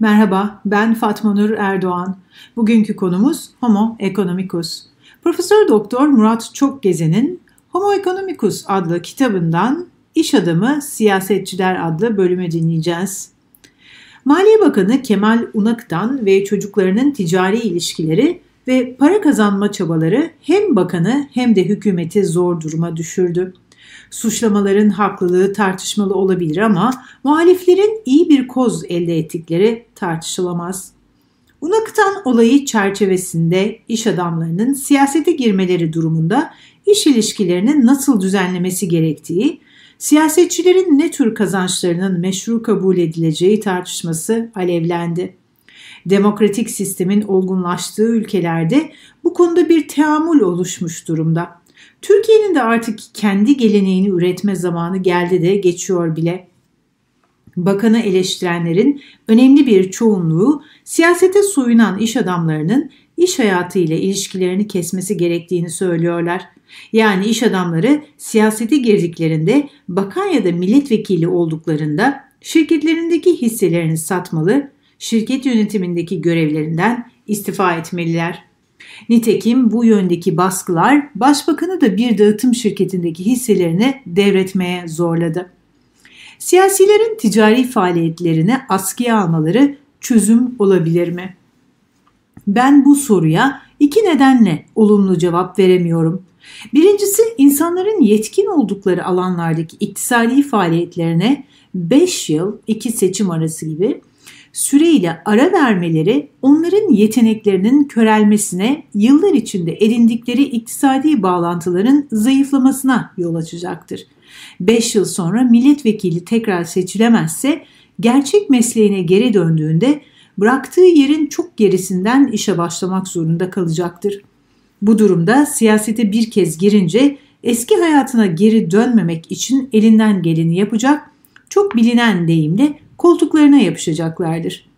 Merhaba, ben Fatma Nur Erdoğan. Bugünkü konumuz Homo economicus. Profesör Doktor Murat Çokgezen'in Homo economicus adlı kitabından İş Adamı Siyasetçiler adlı bölümü dinleyeceğiz. Maliye Bakanı Kemal Unak'tan ve çocuklarının ticari ilişkileri ve para kazanma çabaları hem bakanı hem de hükümeti zor duruma düşürdü. Suçlamaların haklılığı tartışmalı olabilir ama muhaliflerin iyi bir koz elde ettikleri tartışılamaz. Unakıtan olayı çerçevesinde iş adamlarının siyasete girmeleri durumunda iş ilişkilerini nasıl düzenlemesi gerektiği, siyasetçilerin ne tür kazançlarının meşru kabul edileceği tartışması alevlendi. Demokratik sistemin olgunlaştığı ülkelerde bu konuda bir teamül oluşmuş durumda. Türkiye'nin de artık kendi geleneğini üretme zamanı geldi de geçiyor bile. Bakanı eleştirenlerin önemli bir çoğunluğu siyasete soyunan iş adamlarının iş hayatı ile ilişkilerini kesmesi gerektiğini söylüyorlar. Yani iş adamları siyasete girdiklerinde bakan ya da milletvekili olduklarında şirketlerindeki hisselerini satmalı, şirket yönetimindeki görevlerinden istifa etmeliler. Nitekim bu yöndeki baskılar başbakanı da bir dağıtım şirketindeki hisselerini devretmeye zorladı. Siyasilerin ticari faaliyetlerini askıya almaları çözüm olabilir mi? Ben bu soruya iki nedenle olumlu cevap veremiyorum. Birincisi insanların yetkin oldukları alanlardaki iktisadi faaliyetlerine 5 yıl 2 seçim arası gibi süreyle ara vermeleri onların yeteneklerinin körelmesine, yıllar içinde edindikleri iktisadi bağlantıların zayıflamasına yol açacaktır. 5 yıl sonra milletvekili tekrar seçilemezse gerçek mesleğine geri döndüğünde bıraktığı yerin çok gerisinden işe başlamak zorunda kalacaktır. Bu durumda siyasete bir kez girince eski hayatına geri dönmemek için elinden geleni yapacak, çok bilinen deyimle koltuklarına yapışacaklardır.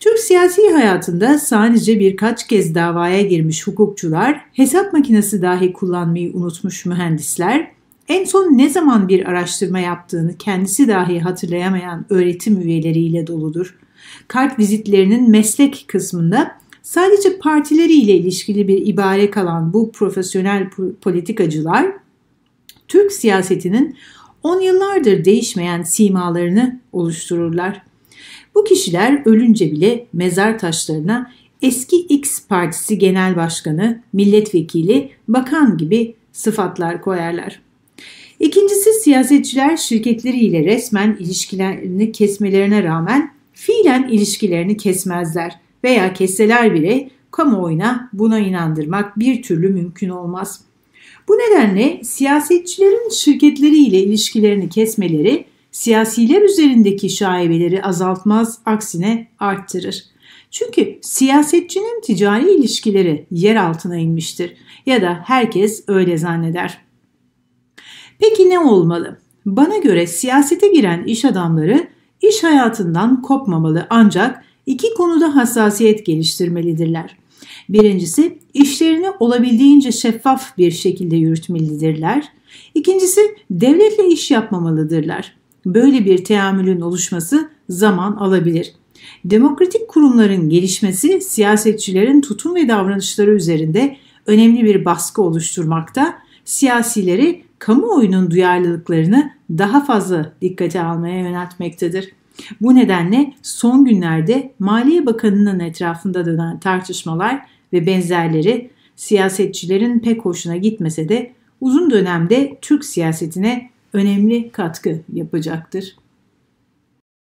Türk siyasi hayatında sadece birkaç kez davaya girmiş hukukçular, hesap makinesi dahi kullanmayı unutmuş mühendisler, en son ne zaman bir araştırma yaptığını kendisi dahi hatırlayamayan öğretim üyeleriyle doludur. Kart vizitlerinin meslek kısmında sadece partileriyle ilişkili bir ibare kalan bu profesyonel politikacılar, Türk siyasetinin on yıllardır değişmeyen simalarını oluştururlar. Bu kişiler ölünce bile mezar taşlarına eski X Partisi Genel Başkanı, milletvekili, bakan gibi sıfatlar koyarlar. İkincisi siyasetçiler şirketleriyle resmen ilişkilerini kesmelerine rağmen fiilen ilişkilerini kesmezler veya kesseler bile kamuoyuna buna inandırmak bir türlü mümkün olmaz. Bu nedenle siyasetçilerin şirketleriyle ilişkilerini kesmeleri siyasiler üzerindeki şaibeleri azaltmaz aksine arttırır. Çünkü siyasetçinin ticari ilişkileri yer altına inmiştir ya da herkes öyle zanneder. Peki ne olmalı? Bana göre siyasete giren iş adamları iş hayatından kopmamalı ancak iki konuda hassasiyet geliştirmelidirler. Birincisi işlerini olabildiğince şeffaf bir şekilde yürütmelidirler. İkincisi devletle iş yapmamalıdırlar. Böyle bir teamülün oluşması zaman alabilir. Demokratik kurumların gelişmesi siyasetçilerin tutum ve davranışları üzerinde önemli bir baskı oluşturmakta, siyasileri kamuoyunun duyarlılıklarını daha fazla dikkate almaya yöneltmektedir. Bu nedenle son günlerde Maliye Bakanı'nın etrafında dönen tartışmalar ve benzerleri siyasetçilerin pek hoşuna gitmese de uzun dönemde Türk siyasetine önemli katkı yapacaktır.